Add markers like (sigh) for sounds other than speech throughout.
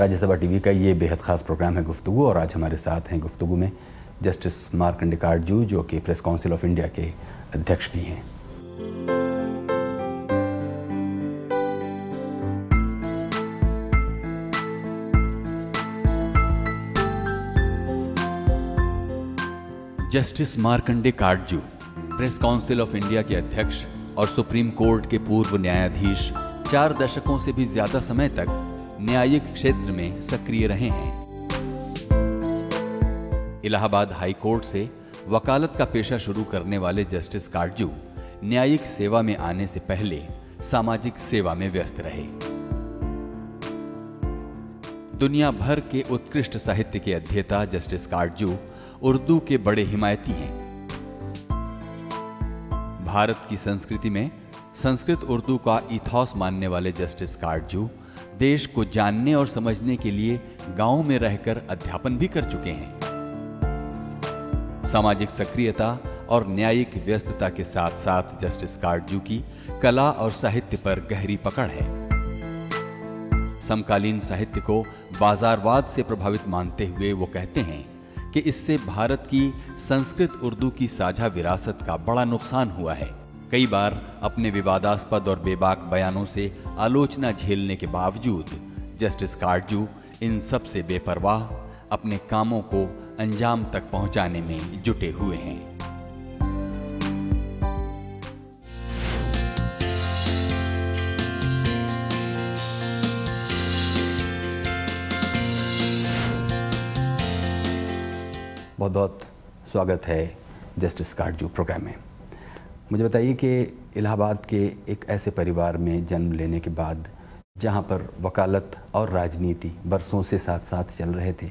Rajya Sabha TV का ये बेहद ख़ास प्रोग्राम है गुफ्तु और आज हमारे साथ हैं गुफ्तु में जस्टिस मार्कंड कार्डजू जो कि प्रेस काउंसिल ऑफ इंडिया के अध्यक्ष भी हैं justice Markandey Katju press council of India के अध्यक्ष और सुप्रीम कोर्ट के पूर्व न्यायाधीश चार दशकों से भी ज्यादा समय तक न्यायिक क्षेत्र में सक्रिय रहे हैं इलाहाबाद हाई कोर्ट से वकालत का पेशा शुरू करने वाले जस्टिस काटजू न्यायिक सेवा में आने से पहले सामाजिक सेवा में व्यस्त रहे दुनिया भर के उत्कृष्ट साहित्य के अध्येता जस्टिस काटजू उर्दू के बड़े हिमायती हैं भारत की संस्कृति में संस्कृत उर्दू का इथॉस मानने वाले जस्टिस काटजू देश को जानने और समझने के लिए गांव में रहकर अध्यापन भी कर चुके हैं सामाजिक सक्रियता और न्यायिक व्यस्तता के साथ साथ जस्टिस कार्डजू की कला और साहित्य पर गहरी पकड़ है समकालीन साहित्य को बाजारवाद से प्रभावित मानते हुए वो कहते हैं कि इससे भारत की संस्कृत उर्दू की साझा विरासत का बड़ा नुकसान हुआ है कई बार अपने विवादास्पद और बेबाक बयानों से आलोचना झेलने के बावजूद जस्टिस कार्डजू इन सब से बेपरवाह अपने कामों को अंजाम तक पहुंचाने में जुटे हुए हैं बहुत बहुत स्वागत है जस्टिस कार्डजू प्रोग्राम में मुझे बताइए कि इलाहाबाद के एक ऐसे परिवार में जन्म लेने के बाद जहाँ पर वकालत और राजनीति बरसों से साथ साथ चल रहे थे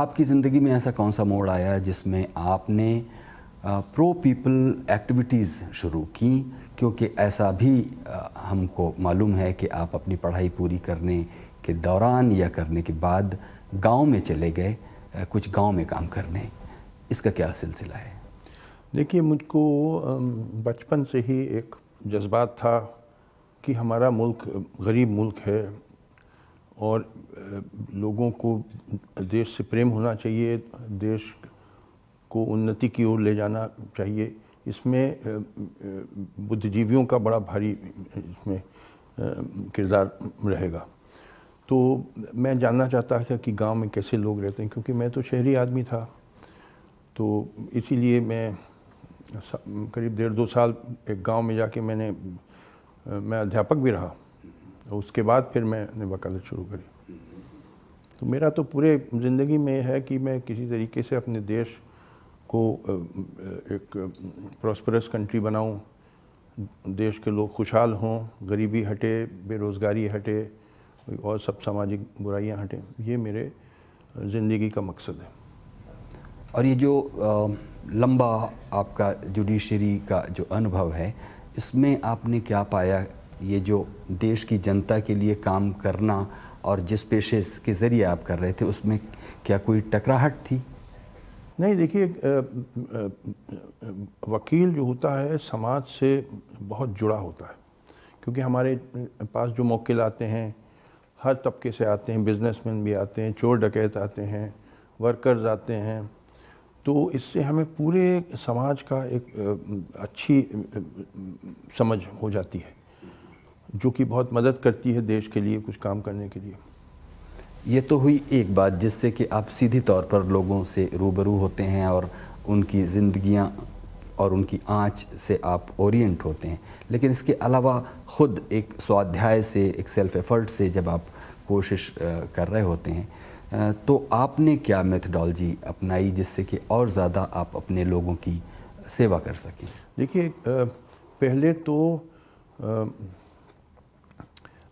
आपकी ज़िंदगी में ऐसा कौन सा मोड़ आया जिसमें आपने प्रो पीपल एक्टिविटीज़ शुरू की क्योंकि ऐसा भी हमको मालूम है कि आप अपनी पढ़ाई पूरी करने के दौरान या करने के बाद गांव में चले गए कुछ गांव में काम करने इसका क्या सिलसिला है देखिए मुझको बचपन से ही एक जज्बात था कि हमारा मुल्क गरीब मुल्क है और लोगों को देश से प्रेम होना चाहिए देश को उन्नति की ओर ले जाना चाहिए इसमें बुद्धिजीवियों का बड़ा भारी इसमें किरदार रहेगा तो मैं जानना चाहता था कि गांव में कैसे लोग रहते हैं क्योंकि मैं तो शहरी आदमी था तो इसीलिए मैं करीब डेढ़ दो साल एक गांव में जाके मैंने मैं अध्यापक भी रहा तो उसके बाद फिर मैंने वकालत शुरू करी तो मेरा तो पूरे ज़िंदगी में है कि मैं किसी तरीके से अपने देश को एक प्रॉस्परस कंट्री बनाऊं, देश के लोग खुशहाल हों गरीबी हटे बेरोज़गारी हटे और सब सामाजिक बुराइयां हटें ये मेरे ज़िंदगी का मकसद है और ये जो लंबा आपका जुडिशरी का जो अनुभव है इसमें आपने क्या पाया ये जो देश की जनता के लिए काम करना और जिस पेशे के ज़रिए आप कर रहे थे उसमें क्या कोई टकराहट थी नहीं देखिए वकील जो होता है समाज से बहुत जुड़ा होता है क्योंकि हमारे पास जो मौके आते हैं हर तबके से आते हैं बिजनेसमैन भी आते हैं चोर डकैत आते हैं वर्कर्स आते हैं तो इससे हमें पूरे समाज का एक अच्छी समझ हो जाती है जो कि बहुत मदद करती है देश के लिए कुछ काम करने के लिए ये तो हुई एक बात जिससे कि आप सीधे तौर पर लोगों से रूबरू होते हैं और उनकी जिंदगियां और उनकी आँच से आप ओरिएंट होते हैं लेकिन इसके अलावा ख़ुद एक स्वाध्याय से एक सेल्फ एफर्ट से जब आप कोशिश कर रहे होते हैं तो आपने क्या मेथडोलॉजी अपनाई जिससे कि और ज़्यादा आप अपने लोगों की सेवा कर सकें देखिए पहले तो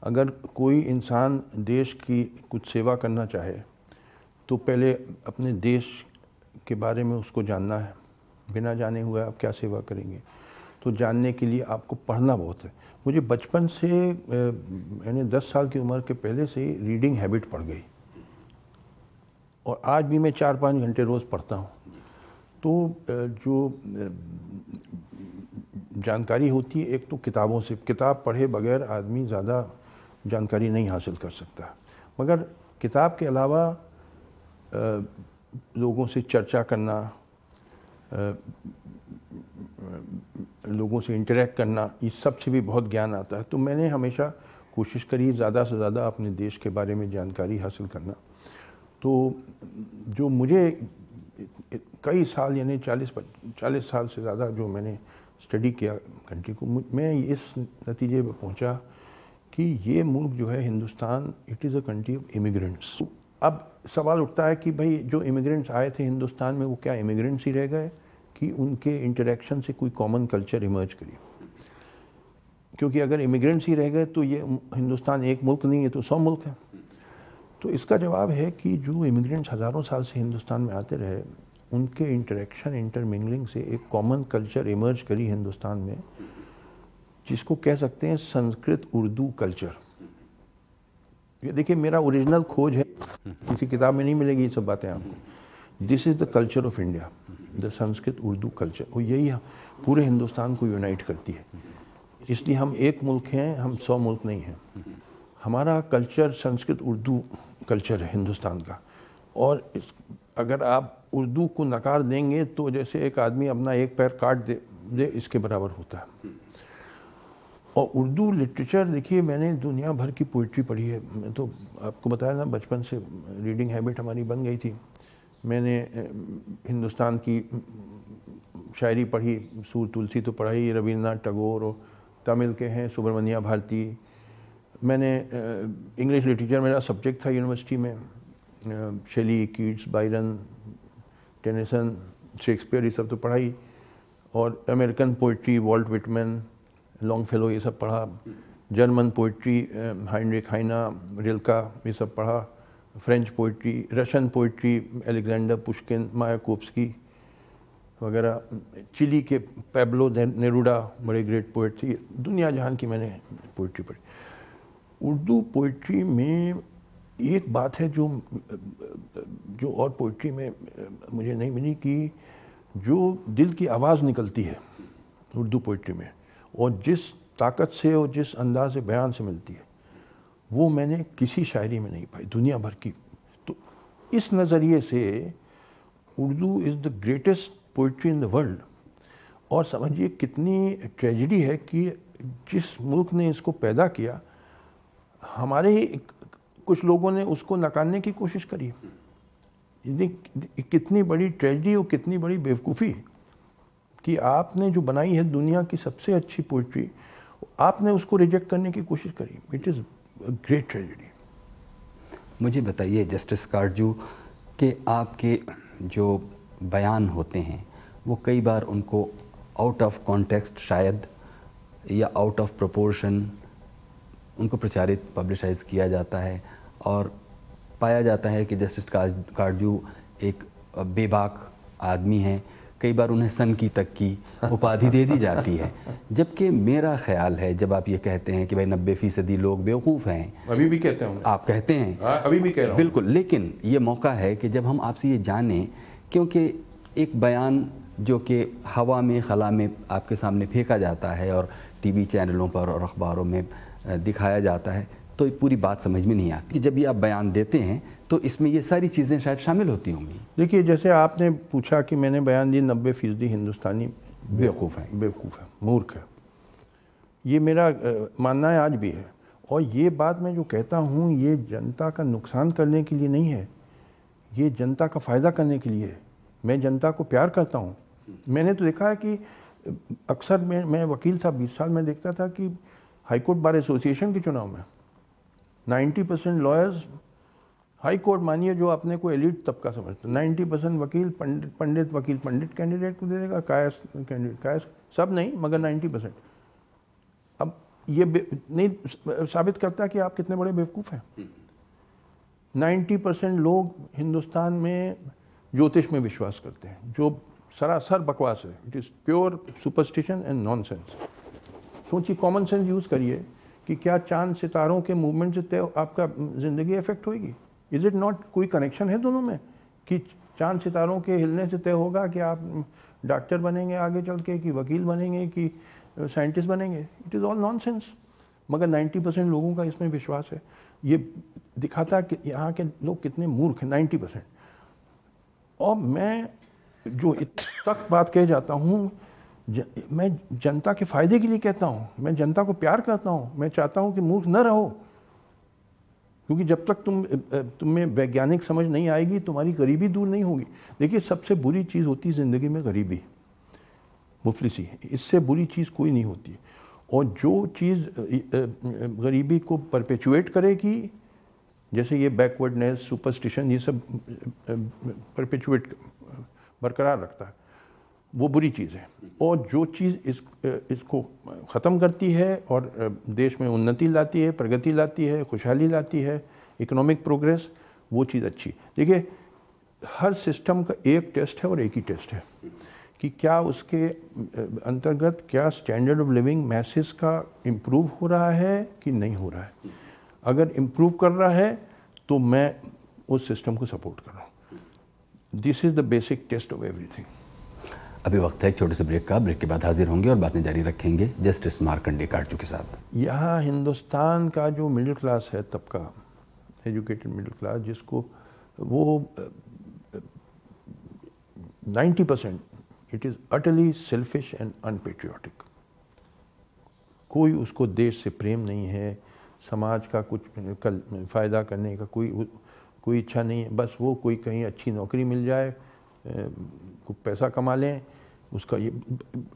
अगर कोई इंसान देश की कुछ सेवा करना चाहे तो पहले अपने देश के बारे में उसको जानना है बिना जाने हुए आप क्या सेवा करेंगे तो जानने के लिए आपको पढ़ना बहुत है मुझे बचपन से मैंने 10 साल की उम्र के पहले से ही रीडिंग हैबिट पड़ गई और आज भी मैं चार पाँच घंटे रोज़ पढ़ता हूँ तो जो जानकारी होती है एक तो किताबों से किताब पढ़े बगैर आदमी ज़्यादा जानकारी नहीं हासिल कर सकता मगर किताब के अलावा लोगों से चर्चा करना लोगों से इंटरेक्ट करना इस सब से भी बहुत ज्ञान आता है तो मैंने हमेशा कोशिश करी ज़्यादा से ज़्यादा अपने देश के बारे में जानकारी हासिल करना तो जो मुझे कई साल यानी चालीस चालीस साल से ज़्यादा जो मैंने स्टडी किया कंट्री को मैं इस नतीजे पर पहुंचा कि ये मुल्क जो है Hindustan it is a country of immigrants अब सवाल उठता है कि भाई जो इमिग्रेंट्स आए थे हिंदुस्तान में वो क्या इमिग्रेंट्स ही रह गए कि उनके इंटरेक्शन से कोई कॉमन कल्चर इमर्ज करी क्योंकि अगर इमिग्रेंट्स ही रह गए तो ये हिंदुस्तान एक मुल्क नहीं है तो सौ मुल्क है तो इसका जवाब है कि जो इमिग्रेंट्स हज़ारों साल से हिंदुस्तान में आते रहे उनके इंटरेक्शन इंटरमिंगलिंग से एक कॉमन कल्चर इमर्ज करी हिंदुस्तान में जिसको कह सकते हैं संस्कृत उर्दू कल्चर ये देखिए मेरा ओरिजिनल खोज है किसी किताब में नहीं मिलेगी ये सब बातें आपको this is the culture of India the Sanskrit Urdu culture और यही पूरे हिंदुस्तान को यूनाइट करती है इसलिए हम एक मुल्क हैं हम सौ मुल्क नहीं हैं हमारा कल्चर संस्कृत उर्दू कल्चर है हिंदुस्तान का और इस अगर आप उर्दू को नकार देंगे तो जैसे एक आदमी अपना एक पैर काट दे दे इसके बराबर होता है और उर्दू लिटरेचर देखिए मैंने दुनिया भर की पोइट्री पढ़ी है मैं तो आपको बताया ना बचपन से रीडिंग हैबिट हमारी बन गई थी मैंने हिंदुस्तान की शायरी पढ़ी सूर तुलसी तो पढ़ाई रविन्द्रनाथ टैगोर और तमिल के हैं सुब्रमण्य भारती मैंने इंग्लिश लिटरेचर मेरा सब्जेक्ट था यूनिवर्सिटी में Shelley Keats Byron Tennyson Shakespeare ये सब तो पढ़ाई और American poetry Walt Whitman Longfellow ये सब पढ़ा German poetry Heinrich Heine Rilke ये सब पढ़ा French poetry Russian poetry Alexander माया मायाकोव्स्की वगैरह चिली के पेब्लो नेरूडा बड़े ग्रेट पोइट थी दुनिया जहान की मैंने पोइट्री पढ़ी उर्दू पोइट्री में एक बात है जो जो और पोइट्री में मुझे नहीं मिली कि जो दिल की आवाज़ निकलती है उर्दू पोइट्री में और जिस ताकत से और जिस अंदाज बयान से मिलती है वो मैंने किसी शायरी में नहीं पाई दुनिया भर की तो इस नज़रिए से Urdu is the greatest poetry in the world और समझिए कितनी ट्रेजडी है कि जिस मुल्क ने इसको पैदा किया हमारे ही कुछ लोगों ने उसको नकारने की कोशिश करी कितनी बड़ी ट्रेजडी और कितनी बड़ी बेवकूफ़ी कि आपने जो बनाई है दुनिया की सबसे अच्छी पोइट्री आपने उसको रिजेक्ट करने की कोशिश करी इट इज़ ग्रेट ट्रेजडी मुझे बताइए जस्टिस कार्डजू के आपके जो बयान होते हैं वो कई बार उनको आउट ऑफ कॉन्टेक्स्ट शायद या आउट ऑफ प्रोपोर्शन उनको प्रचारित पब्लिशाइज किया जाता है और पाया जाता है कि जस्टिस काटजू एक बेबाक आदमी हैं कई बार उन्हें सन की तक की (laughs) उपाधि दे दी जाती है जबकि मेरा ख्याल है जब आप ये कहते हैं कि भाई नब्बे फीसदी लोग बेवकूफ़ हैं अभी भी कहते हैं आप कहते हैं आ, हाँ, अभी भी कह रहा हूं। बिल्कुल लेकिन ये मौका है कि जब हम आपसे ये जानें क्योंकि एक बयान जो कि हवा में खला में आपके सामने फेंका जाता है और वी चैनलों पर और अखबारों में दिखाया जाता है तो ये पूरी बात समझ में नहीं आती जब ये आप बयान देते हैं तो इसमें ये सारी चीज़ें शायद शामिल होती होंगी देखिए जैसे आपने पूछा कि मैंने बयान दिए नब्बे फ़ीसदी हिंदुस्तानी बेवकूफ़ हैं बेवकूफ़ है मूर्ख है ये मेरा मानना है आज भी है और ये बात मैं जो कहता हूँ ये जनता का नुकसान करने के लिए नहीं है ये जनता का फ़ायदा करने के लिए है मैं जनता को प्यार करता हूँ मैंने तो देखा है कि अक्सर मैं मैं वकील साहब बीस साल में देखता था कि हाईकोर्ट बार एसोसिएशन के चुनाव में 90 परसेंट लॉयर्स हाई कोर्ट मानिए जो अपने को एलिट तबका समझता नाइन्टी परसेंट वकील पंडित पंडित वकील पंडित कैंडिडेट को दे देगा कायस कैंडिडेट कायस सब नहीं मगर नाइन्टी परसेंट अब ये नहीं साबित करता कि आप कितने बड़े बेवकूफ़ हैं नाइन्टी परसेंट लोग हिंदुस्तान में ज्योतिष में विश्वास करते हैं जो सरासर बकवास है it is pure superstition and sense सोचिए कॉमन सेंस यूज़ करिए कि क्या चांद सितारों के मूवमेंट से तय आपका ज़िंदगी इफेक्ट होगी इज़ इट नॉट कोई कनेक्शन है दोनों में कि चांद सितारों के हिलने से तय होगा कि आप डॉक्टर बनेंगे आगे चल के कि वकील बनेंगे कि साइंटिस्ट बनेंगे इट इज़ ऑल नॉन मगर 90 परसेंट लोगों का इसमें विश्वास है ये दिखाता कि यहाँ के लोग कितने मूर्ख हैं नाइन्टी परसेंट और मैं जो सख्त बात कह जाता हूँ ज, मैं जनता के फायदे के लिए कहता हूँ मैं जनता को प्यार करता हूँ मैं चाहता हूँ कि मूर्ख न रहो क्योंकि जब तक तुम तुम्हें वैज्ञानिक समझ नहीं आएगी तुम्हारी गरीबी दूर नहीं होगी देखिए सबसे बुरी चीज़ होती है ज़िंदगी में गरीबी मुफलिसी इससे बुरी चीज़ कोई नहीं होती और जो चीज़ गरीबी को परपेचुएट करेगी जैसे ये बैकवर्डनेस सुपरस्टिशन ये सब परपेचुएट बरकरार रखता है वो बुरी चीज़ है और जो चीज़ इस इसको ख़त्म करती है और देश में उन्नति लाती है प्रगति लाती है खुशहाली लाती है इकोनॉमिक प्रोग्रेस वो चीज़ अच्छी देखिए हर सिस्टम का एक टेस्ट है और एक ही टेस्ट है कि क्या उसके अंतर्गत क्या स्टैंडर्ड ऑफ लिविंग मैसेज का इम्प्रूव हो रहा है कि नहीं हो रहा है अगर इम्प्रूव कर रहा है तो मैं उस सिस्टम को सपोर्ट कर रहा हूँ this is the basic test of everything अभी वक्त है एक छोटे से ब्रेक का ब्रेक के बाद हाजिर होंगे और बातें जारी रखेंगे जस्टिस मार्कंडे कार्चू के साथ यहाँ हिंदुस्तान का जो मिडिल क्लास है तबका एजुकेटेड मिडिल क्लास जिसको वो ninety percent it is utterly selfish and unpatriotic कोई उसको देश से प्रेम नहीं है समाज का कुछ कल फ़ायदा करने का कोई कोई इच्छा नहीं है बस वो कोई कहीं अच्छी नौकरी मिल जाए कुछ पैसा कमा लें उसका ये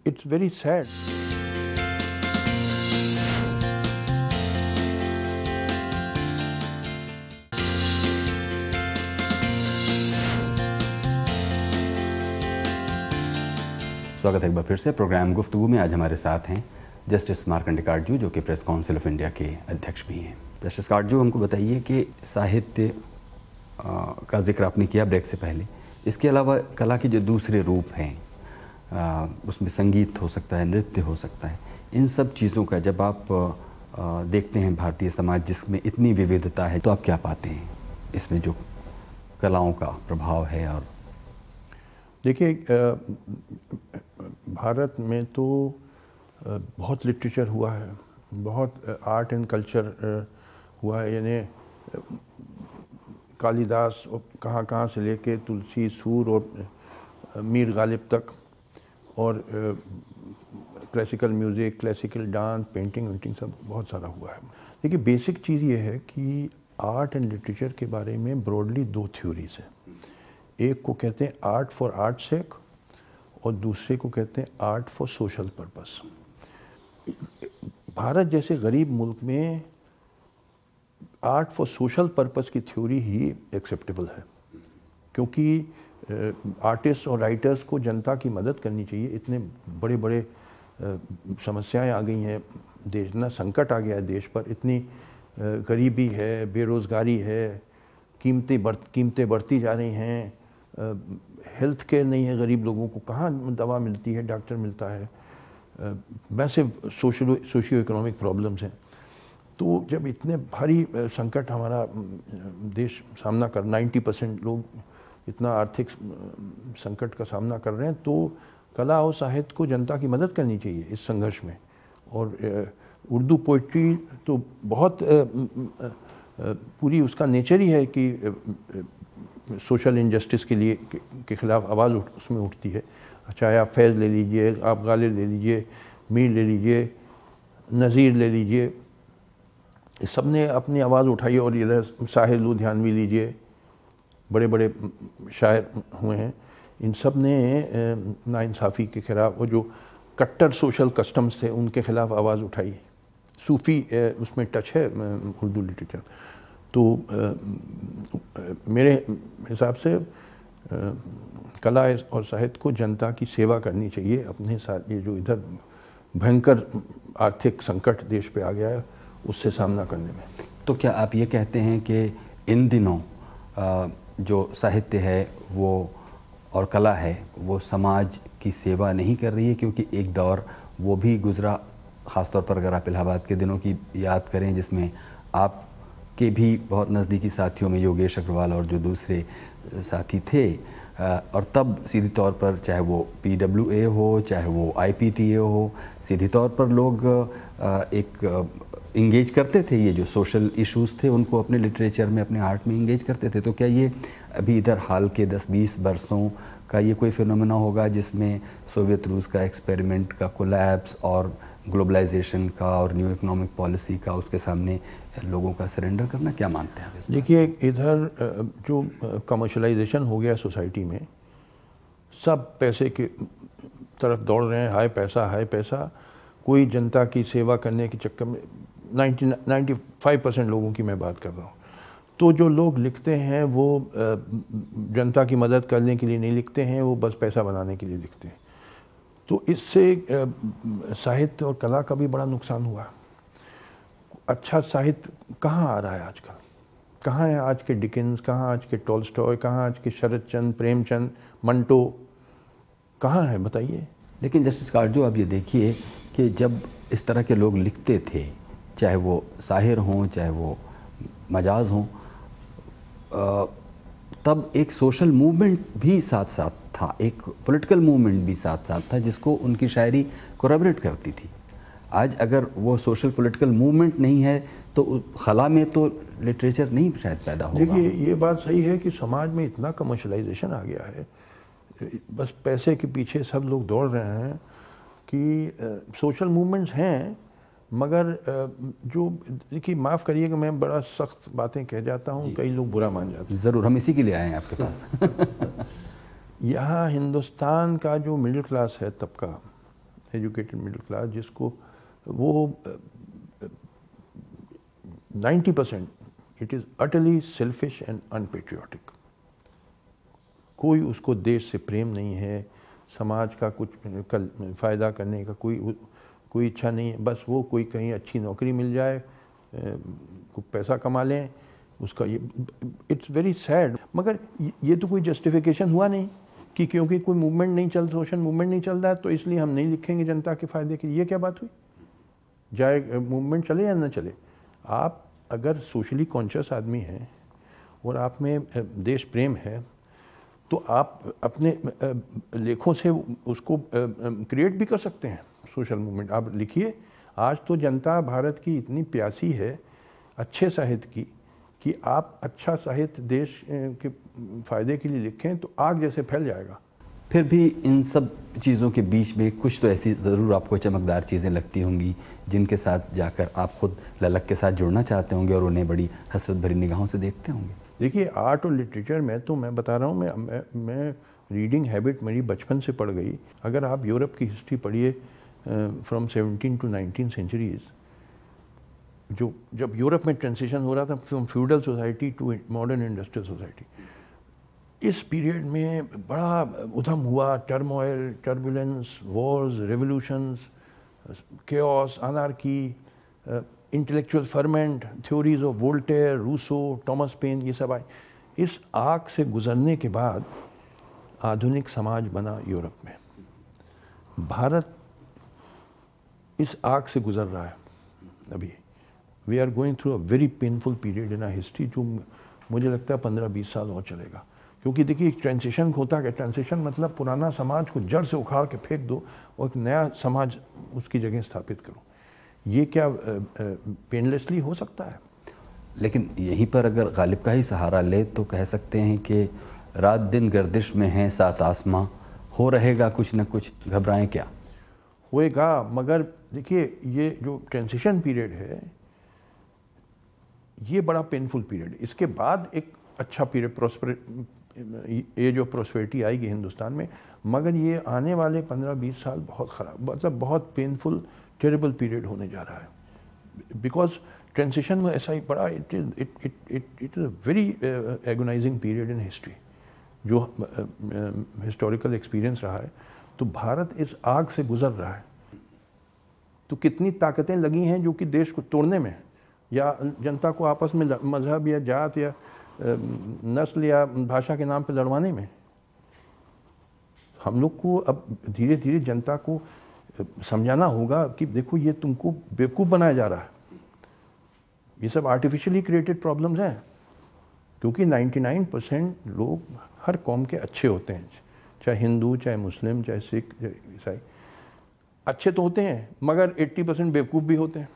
इट्स वेरी सैड स्वागत है एक बार फिर से प्रोग्राम गुफ्तु में आज हमारे साथ हैं जस्टिस मार्कंड काटजू जो कि प्रेस काउंसिल ऑफ इंडिया के अध्यक्ष भी हैं जस्टिस काटजू हमको बताइए कि साहित्य का जिक्र आपने किया ब्रेक से पहले इसके अलावा कला के जो दूसरे रूप हैं उसमें संगीत हो सकता है नृत्य हो सकता है इन सब चीज़ों का जब आप देखते हैं भारतीय समाज जिसमें इतनी विविधता है तो आप क्या पाते हैं इसमें जो कलाओं का प्रभाव है और देखिए भारत में तो बहुत लिटरेचर हुआ है बहुत आर्ट एंड कल्चर हुआ है यानी कालिदास कहाँ कहाँ से लेके तुलसी सूर और मीर गालिब तक और classical music classical dance painting वेंटिंग सब बहुत सारा हुआ है देखिए बेसिक चीज़ ये है कि आर्ट एंड लिटरेचर के बारे में ब्रॉडली दो थ्योरीज हैं एक को कहते हैं आर्ट फॉर आर्ट सेक और दूसरे को कहते हैं art for social purpose Bharat जैसे गरीब मुल्क में आर्ट फॉर सोशल पर्पस की थ्योरी ही एक्सेप्टेबल है क्योंकि आर्टिस्ट और राइटर्स को जनता की मदद करनी चाहिए इतने बड़े बड़े समस्याएं आ गई हैं देश इतना संकट आ गया है देश पर इतनी गरीबी है बेरोज़गारी है कीमतें बढ़ कीमतें बढ़ती जा रही हैं हेल्थ केयर नहीं है गरीब लोगों को कहाँ दवा मिलती है डॉक्टर मिलता है वैसे सोशल सोशियो इकोनॉमिक प्रॉब्लम्स हैं तो जब इतने भारी संकट हमारा देश सामना कर 90 परसेंट लोग इतना आर्थिक संकट का सामना कर रहे हैं तो कला और साहित्य को जनता की मदद करनी चाहिए इस संघर्ष में और उर्दू पोइट्री तो बहुत पूरी उसका नेचर ही है कि सोशल इनजस्टिस के लिए के, खिलाफ आवाज़ उठ, उसमें उठती है चाहे अच्छा, आप फैज़ ले लीजिए आप गालिब ले लीजिए मीर ले लीजिए नज़ीर ले लीजिए सब ने अपनी आवाज़ उठाई और इधर साहिल लुधियानवी लीजिए बड़े बड़े शायर हुए हैं इन सब ने नासाफ़ी के ख़िलाफ़ वो जो कट्टर सोशल कस्टम्स थे उनके ख़िलाफ़ आवाज़ उठाई सूफ़ी उसमें टच है उर्दू लिटरेचर तो मेरे हिसाब से कला और साहित्य को जनता की सेवा करनी चाहिए अपने साथ ये जो इधर भयंकर आर्थिक संकट देश पे आ गया है उससे सामना करने में तो क्या आप ये कहते हैं कि इन दिनों जो साहित्य है वो और कला है वो समाज की सेवा नहीं कर रही है क्योंकि एक दौर वो भी गुज़रा ख़ासतौर पर अगर आप इलाहाबाद के दिनों की याद करें जिसमें आप के भी बहुत नज़दीकी साथियों में योगेश अग्रवाल और जो दूसरे साथी थे और तब सीधे तौर पर चाहे वो पी डब्ल्यू ए हो चाहे वो आई पी टी ए हो सीधे तौर पर लोग एक इंगेज करते थे ये जो सोशल इश्यूज़ थे उनको अपने लिटरेचर में अपने आर्ट में इंगेज करते थे तो क्या ये अभी इधर हाल के 10-20 बरसों का ये कोई फिनोमेना होगा जिसमें सोवियत रूस का एक्सपेरिमेंट का कोलैप्स और ग्लोबलाइजेशन का और न्यू इकोनॉमिक पॉलिसी का उसके सामने लोगों का सरेंडर करना क्या मानते हैं देखिए इधर जो कमर्शलाइजेशन हो गया सोसाइटी में सब पैसे के तरफ दौड़ रहे हैं हाय पैसा हाय पैसा कोई जनता की सेवा करने के चक्कर में नाइन्टी नाइन्टी फाइव परसेंट लोगों की मैं बात कर रहा हूँ तो जो लोग लिखते हैं वो जनता की मदद करने के लिए नहीं लिखते हैं वो बस पैसा बनाने के लिए लिखते हैं तो इससे साहित्य और कला का भी बड़ा नुकसान हुआ अच्छा साहित्य कहाँ आ रहा है आजकल कहाँ है आज के डिकिन्स कहाँ आज के टोलस्टॉय कहाँ आज के शरद चंद प्रेमचंद मंटो कहाँ है बताइए लेकिन जस्टिस कार्जो आप ये देखिए कि जब इस तरह के लोग लिखते थे चाहे वो साहिर हों चाहे वो मजाज हों तब एक सोशल मूवमेंट भी साथ साथ था एक पॉलिटिकल मूवमेंट भी साथ साथ था जिसको उनकी शायरी कोरबरेट करती थी आज अगर वो सोशल पॉलिटिकल मूवमेंट नहीं है तो खला में तो लिटरेचर नहीं शायद पैदा होगा देखिए ये बात सही है कि समाज में इतना कमर्शलाइजेशन आ गया है बस पैसे के पीछे सब लोग दौड़ रहे हैं कि सोशल मूवमेंट्स हैं मगर जो देखिए माफ़ करिएगा मैं बड़ा सख्त बातें कह जाता हूँ कई लोग बुरा मान जाते हैं ज़रूर हम इसी के लिए आए हैं आपके पास (laughs) यहाँ हिंदुस्तान का जो मिडिल क्लास है तबका एजुकेटेड मिडिल क्लास जिसको वो ninety percent it is utterly selfish and unpatriotic कोई उसको देश से प्रेम नहीं है समाज का कुछ कल फ़ायदा करने का कोई कोई इच्छा नहीं है बस वो कोई कहीं अच्छी नौकरी मिल जाए कुछ पैसा कमा लें उसका ये इट्स वेरी सैड मगर ये तो कोई जस्टिफिकेशन हुआ नहीं कि क्योंकि कोई मूवमेंट नहीं चल सोशल मूवमेंट नहीं चल रहा है तो इसलिए हम नहीं लिखेंगे जनता के फ़ायदे के ये क्या बात हुई जाए मूवमेंट चले या ना चले आप अगर सोशली कॉन्शियस आदमी हैं और आप में देश प्रेम है तो आप अपने लेखों से उसको क्रिएट भी कर सकते हैं सोशल मूवमेंट आप लिखिए आज तो जनता भारत की इतनी प्यासी है अच्छे साहित्य की कि आप अच्छा साहित्य देश के फ़ायदे के लिए लिखें तो आग जैसे फैल जाएगा फिर भी इन सब चीज़ों के बीच में कुछ तो ऐसी ज़रूर आपको चमकदार चीज़ें लगती होंगी जिनके साथ जाकर आप खुद ललक के साथ जुड़ना चाहते होंगे और उन्हें बड़ी हसरत भरी निगाहों से देखते होंगे देखिए आर्ट और लिटरेचर में तो मैं बता रहा हूँ मैं मैं, रीडिंग हैबिट मेरी बचपन से पड़ गई अगर आप यूरोप की हिस्ट्री पढ़िए from seventeen to nineteen centuries जो जब यूरोप में ट्रांसिशन हो रहा था from feudal society to modern industrial society इस पीरियड में बड़ा उधम हुआ turmoil turbulence wars revolutions chaos की intellectual ferment theories of Voltaire Rousseau Thomas Paine ये सब आए इस आग से गुजरने के बाद आधुनिक समाज बना यूरोप में भारत इस आग से गुजर रहा है अभी we are going through a very painful period in our history जो मुझे लगता है पंद्रह बीस साल और चलेगा क्योंकि देखिए एक ट्रांसिशन होता है ट्रांसेशन मतलब पुराना समाज को जड़ से उखाड़ के फेंक दो और एक नया समाज उसकी जगह स्थापित करो ये क्या पेनलेसली हो सकता है लेकिन यहीं पर अगर गालिब का ही सहारा ले तो कह सकते हैं कि रात दिन गर्दिश में हैं सात आसमां हो रहेगा कुछ ना कुछ घबराएं क्या होएगा मगर देखिए ये जो ट्रांजिशन पीरियड है ये बड़ा पेनफुल पीरियड इसके बाद एक अच्छा पीरियड प्रोस्पर ये जो प्रोस्पेरिटी आएगी हिंदुस्तान में मगर ये आने वाले पंद्रह बीस साल बहुत ख़राब मतलब बहुत पेनफुल टेरेबल पीरियड होने जा रहा है बिकॉज ट्रांसिशन में ऐसा ही बड़ा it is it it it it is a very agonizing period in history जो हिस्टोरिकल uh, एक्सपीरियंस uh, रहा है तो भारत इस आग से गुजर रहा है तो कितनी ताकतें लगी हैं जो कि देश को तोड़ने में या जनता को आपस में मजहब या जात या नस्ल या भाषा के नाम पर लड़वाने में हम लोग को अब धीरे धीरे जनता को समझाना होगा कि देखो ये तुमको बेवकूफ़ बनाया जा रहा है ये सब आर्टिफिशियली क्रिएटेड प्रॉब्लम्स हैं क्योंकि 99 परसेंट लोग हर कौम के अच्छे होते हैं चाहे हिंदू चाहे मुस्लिम चाहे सिख चाहे ईसाई अच्छे तो होते हैं मगर 80 परसेंट बेवकूफ़ भी होते हैं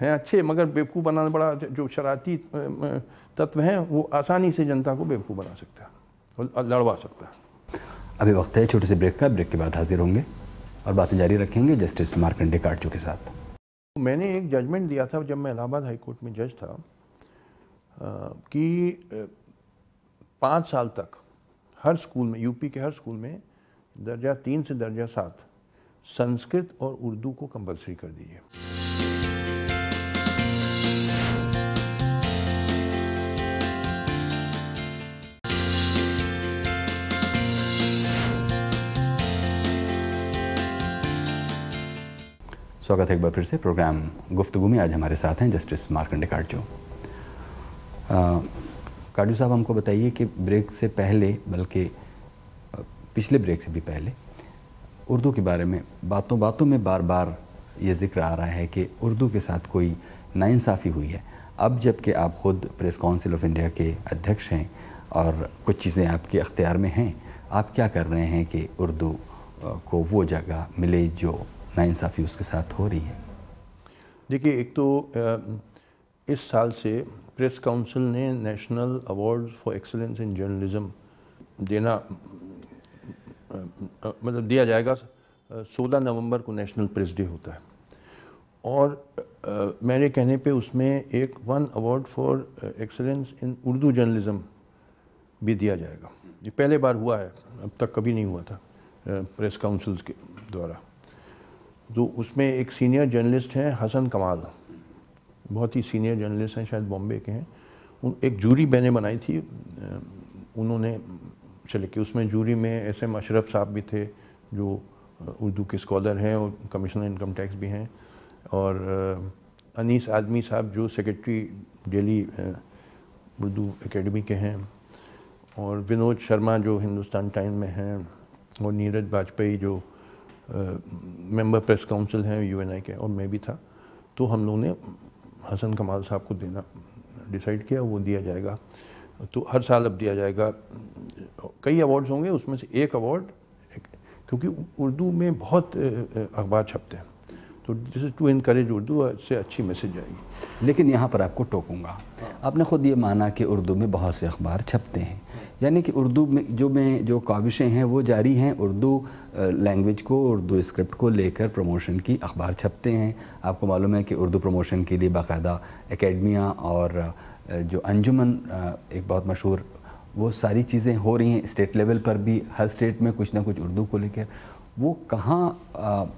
हैं अच्छे मगर बेवकूफ़ बनाना बड़ा जो शरारती तत्व हैं वो आसानी से जनता को बेवकूफ़ बना सकता है और लड़वा सकता है अभी वक्त है छोटे से ब्रेक का ब्रेक के बाद हाजिर होंगे और बातें जारी रखेंगे जस्टिस मार्कंडे काटचू के साथ मैंने एक जजमेंट दिया था जब मैं इलाहाबाद हाईकोर्ट में जज था कि पाँच साल तक हर स्कूल में यूपी के हर स्कूल में दर्जा तीन से दर्जा सात संस्कृत और उर्दू को कंपलसरी कर दीजिए स्वागत है एक बार फिर से प्रोग्राम गुफ्तगु में आज हमारे साथ हैं जस्टिस मार्कंडे कार्डजो कार्डू साहब हमको बताइए कि ब्रेक से पहले बल्कि पिछले ब्रेक से भी पहले उर्दू के बारे में बातों बातों में बार बार ये जिक्र आ रहा है कि उर्दू के साथ कोई नाइंसाफ़ी हुई है अब जबकि आप ख़ुद प्रेस काउंसिल ऑफ इंडिया के अध्यक्ष हैं और कुछ चीज़ें आपके अख्तियार में हैं आप क्या कर रहे हैं कि उर्दू को वो जगह मिले जो नाइंसाफ़ी उसके साथ हो रही है देखिए एक तो इस साल से प्रेस काउंसिल ने national award for excellence in journalism देना मतलब दिया जाएगा सोलह नवंबर को नेशनल प्रेस डे होता है और आ, मेरे कहने पे उसमें एक one award for excellence in Urdu journalism भी दिया जाएगा ये पहले बार हुआ है अब तक कभी नहीं हुआ था प्रेस काउंसिल्स के द्वारा तो उसमें एक सीनियर जर्नलिस्ट हैं हसन कमाल बहुत ही सीनियर जर्नलिस्ट हैं शायद बॉम्बे के हैं उन एक जूरी बहने बनाई थी उन्होंने चले कि उसमें जूरी में एस एम अशरफ साहब भी थे जो उर्दू के स्कॉलर हैं और कमिश्नर इनकम टैक्स भी हैं और अनीस आदमी साहब जो सेक्रेटरी डेली उर्दू एकेडमी के हैं और विनोद शर्मा जो हिंदुस्तान टाइम में हैं और नीरज वाजपेयी जो मेंबर प्रेस काउंसिल हैं यूएनआई के और मैं भी था तो हम लोगों ने हसन कमाल साहब को देना डिसाइड किया वो दिया जाएगा तो हर साल अब दिया जाएगा कई अवार्ड्स होंगे उसमें से एक अवार्ड क्योंकि उर्दू में बहुत अखबार छपते हैं तो this is to increase Urdu से अच्छी मैसेज जाएगी लेकिन यहाँ पर आपको टोकूंगा आपने ख़ुद ये माना कि उर्दू में बहुत से अखबार छपते हैं यानी कि उर्दू में जो में जो काविशें हैं वो जारी हैं उर्दू लैंग्वेज को उर्दू स्क्रिप्ट को लेकर प्रमोशन की अखबार छपते हैं आपको मालूम है कि उर्दू प्रमोशन के लिए बाकायदा एकेडमियाँ और जो अंजुमन एक बहुत मशहूर वो सारी चीज़ें हो रही हैं स्टेट लेवल पर भी हर स्टेट में कुछ ना कुछ उर्दू को लेकर वो कहाँ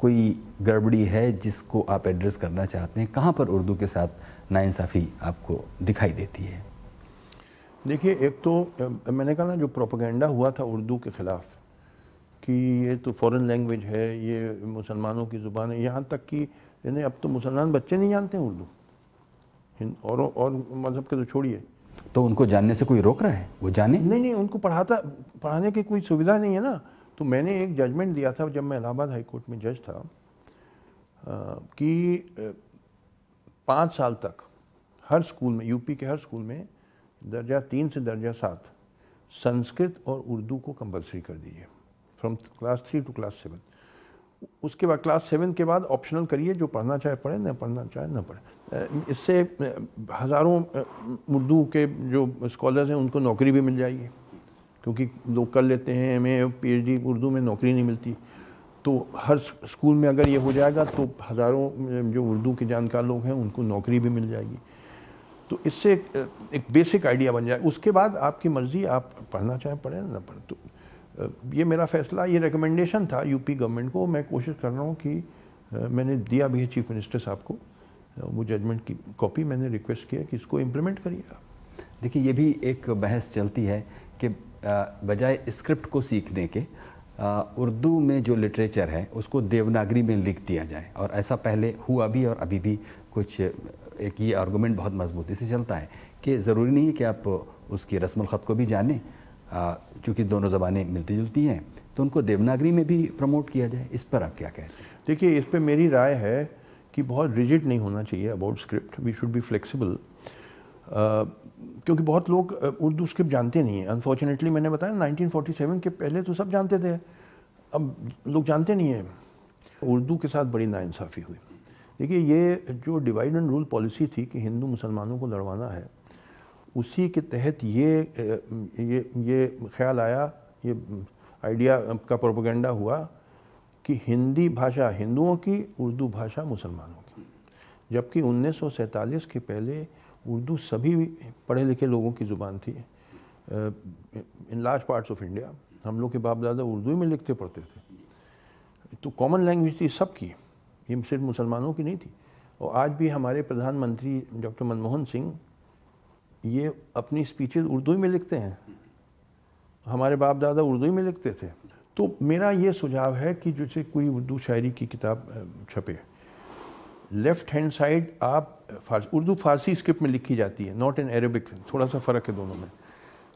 कोई गड़बड़ी है जिसको आप एड्रेस करना चाहते हैं कहाँ पर उर्दू के साथ नाइंसाफ़ी आपको दिखाई देती है देखिए एक तो मैंने कहा ना जो प्रोपागेंडा हुआ था उर्दू के ख़िलाफ़ कि ये तो फॉरेन लैंग्वेज है ये मुसलमानों की ज़ुबान है यहाँ तक कि यानी अब तो मुसलमान बच्चे नहीं जानते उर्दू और और मजहब के तो छोड़िए तो उनको जानने से कोई रोक रहा है वो जाने नहीं नहीं उनको पढ़ाता पढ़ाने की कोई सुविधा नहीं है ना तो मैंने एक जजमेंट दिया था जब मैं इलाहाबाद हाई कोर्ट में जज था आ, कि पाँच साल तक हर स्कूल में यूपी के हर स्कूल में दर्जा तीन से दर्जा सात संस्कृत और उर्दू को कंपलसरी कर दीजिए from class three to class seven उसके बाद क्लास सेवन के बाद ऑप्शनल करिए जो पढ़ना चाहे पढ़े ना पढ़ना चाहे न पढ़े इससे हज़ारों उर्दू के जो स्कॉलर्स हैं उनको नौकरी भी मिल जाएगी क्योंकि लोग कर लेते हैं एम ए डी उर्दू में नौकरी नहीं मिलती तो हर स्कूल में अगर ये हो जाएगा तो हज़ारों जो उर्दू के जानकार लोग हैं उनको नौकरी भी मिल जाएगी तो इससे एक बेसिक आइडिया बन जाए उसके बाद आपकी मर्ज़ी आप पढ़ना चाहें पढ़ें ना पढ़ें तो ये मेरा फैसला ये रिकमेंडेशन था यूपी गवर्नमेंट को मैं कोशिश कर रहा हूँ कि मैंने दिया भी है चीफ मिनिस्टर साहब को वो जजमेंट की कॉपी मैंने रिक्वेस्ट किया कि इसको इम्प्लीमेंट करिए आप देखिए ये भी एक बहस चलती है कि बजाय स्क्रिप्ट को सीखने के उर्दू में जो लिटरेचर है उसको देवनागरी में लिख दिया जाए और ऐसा पहले हुआ भी और अभी भी कुछ एक ये आर्गूमेंट बहुत मजबूती से चलता है कि ज़रूरी नहीं है कि आप उसकी रस्म ख़त को भी जानें चूँकि दोनों ज़बानें मिलती जुलती हैं तो उनको देवनागरी में भी प्रमोट किया जाए इस पर आप क्या कहते हैं देखिए इस पर मेरी राय है कि बहुत रिजिड नहीं होना चाहिए about script we should be flexible क्योंकि बहुत लोग उर्दू स्क्रिप्ट जानते नहीं हैं अनफॉर्चुनेटली मैंने बताया 1947 के पहले तो सब जानते थे अब लोग जानते नहीं हैं उर्दू के साथ बड़ी नाइंसाफ़ी हुई देखिए ये जो डिवाइड एंड रूल पॉलिसी थी कि हिंदू मुसलमानों को लड़वाना है उसी के तहत ये ये ये ख्याल आया ये आइडिया का प्रोपोगेंडा हुआ कि हिंदी भाषा हिंदुओं की उर्दू भाषा मुसलमानों की जबकि 1947 के पहले उर्दू सभी पढ़े लिखे लोगों की ज़ुबान थी in large parts of India हम लोग के बाप दादा उर्दू में लिखते पढ़ते थे तो कॉमन लैंग्वेज थी सबकी ये सिर्फ मुसलमानों की नहीं थी और आज भी हमारे प्रधानमंत्री डॉक्टर मनमोहन सिंह ये अपनी स्पीचेस उर्दू में लिखते हैं हमारे बाप दादा उर्दू में लिखते थे तो मेरा ये सुझाव है कि जैसे कोई उर्दू शायरी की किताब छपे लेफ़्ट हैंड साइड आप उर्दू फारसी स्क्रिप्ट में लिखी जाती है नॉट इन अरेबिक थोड़ा सा फ़र्क है दोनों में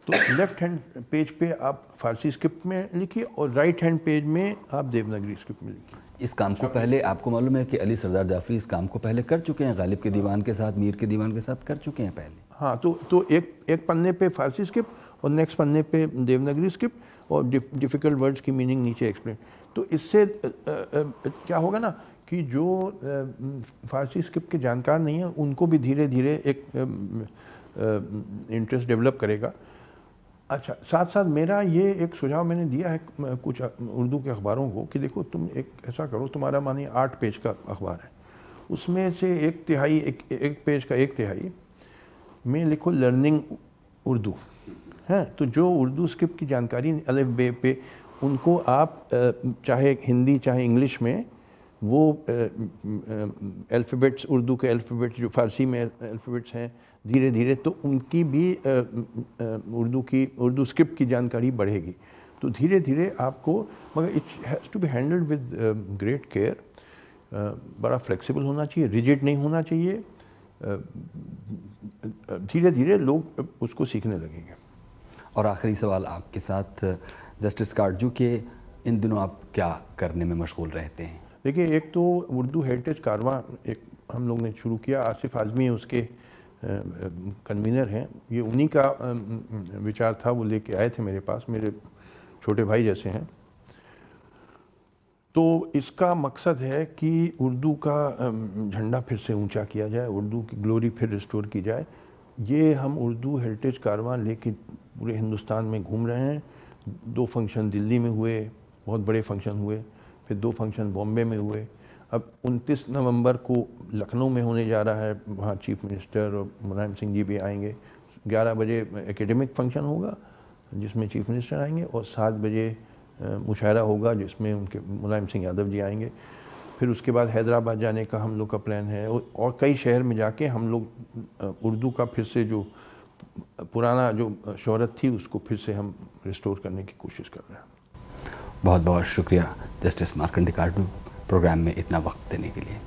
तो लेफ़्ट हैंड पेज पे आप फारसी स्क्रिप्ट में लिखिए और राइट हैंड पेज में आप देवनागरी स्क्रिप्ट में लिखिए इस काम को पहले आपको मालूम है कि अली सरदार जाफरी इस काम को पहले कर चुके हैं गालिब के दीवान के साथ मीर के दीवान के साथ कर चुके हैं पहले हाँ तो तो एक एक पन्ने पे फारसी स्क्रिप्ट और नेक्स्ट पन्ने पे देवनागरी स्क्रिप्ट और डिफ़िकल्ट वर्ड्स की मीनिंग नीचे एक्सप्लेन तो इससे क्या होगा ना कि जो फारसी स्क्रिप्ट के जानकार नहीं हैं उनको भी धीरे धीरे एक इंटरेस्ट डेवलप करेगा अच्छा साथ साथ मेरा ये एक सुझाव मैंने दिया है कुछ उर्दू के अखबारों को कि देखो तुम एक ऐसा करो तुम्हारा मानिए आठ पेज का अखबार है उसमें से एक तिहाई एक एक पेज का एक तिहाई में लिखो लर्निंग उर्दू है तो जो उर्दू स्क्रिप्ट की जानकारी अलिफ बे पे उनको आप चाहे हिंदी चाहे इंग्लिश में वो अल्फ़ाबेट्स उर्दू के अल्फ़ाबेट्स जो फ़ारसी में अल्फ़ाबेट्स हैं धीरे धीरे तो उनकी भी उर्दू की उर्दू स्क्रिप्ट की जानकारी बढ़ेगी तो धीरे धीरे आपको मगर it's has to be handled with great care बड़ा फ्लेक्सिबल होना चाहिए रिजिड नहीं होना चाहिए धीरे धीरे लोग उसको सीखने लगेंगे और आखिरी सवाल आपके साथ जस्टिस कार्डजू के इन दिनों आप क्या करने में मशगूल रहते हैं देखिए एक तो उर्दू हेरिटेज कारवा एक हम लोग ने शुरू किया आसिफ आज़मी उसके कन्वीनर हैं ये उन्हीं का विचार था वो लेके आए थे मेरे पास मेरे छोटे भाई जैसे हैं तो इसका मकसद है कि उर्दू का झंडा फिर से ऊंचा किया जाए उर्दू की ग्लोरी फिर रिस्टोर की जाए ये हम उर्दू हेरिटेज कारवां लेके पूरे हिंदुस्तान में घूम रहे हैं दो फंक्शन दिल्ली में हुए बहुत बड़े फंक्शन हुए फिर दो फंक्शन बॉम्बे में हुए अब 29 नवंबर को लखनऊ में होने जा रहा है वहाँ चीफ मिनिस्टर और मुलायम सिंह जी भी आएंगे 11 बजे एकेडमिक फंक्शन होगा जिसमें चीफ मिनिस्टर आएंगे और सात बजे मुशायरा होगा जिसमें उनके मुलायम सिंह यादव जी आएंगे फिर उसके बाद हैदराबाद जाने का हम लोग का प्लान है और कई शहर में जाके हम लोग उर्दू का फिर से जो पुराना जो शहरत थी उसको फिर से हम रिस्टोर करने की कोशिश कर रहे हैं बहुत बहुत शुक्रिया जस्टिस मार्कंड कार्डू प्रोग्राम में इतना वक्त देने के लिए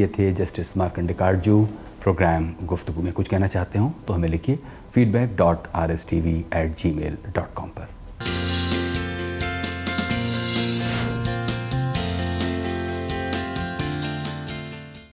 ये थे जस्टिस मार्कंड कार्डू प्रोग्राम गुफ्तु में कुछ कहना चाहते हो तो हमें लिखिए feedback dot R S T V at Gmail dot com पर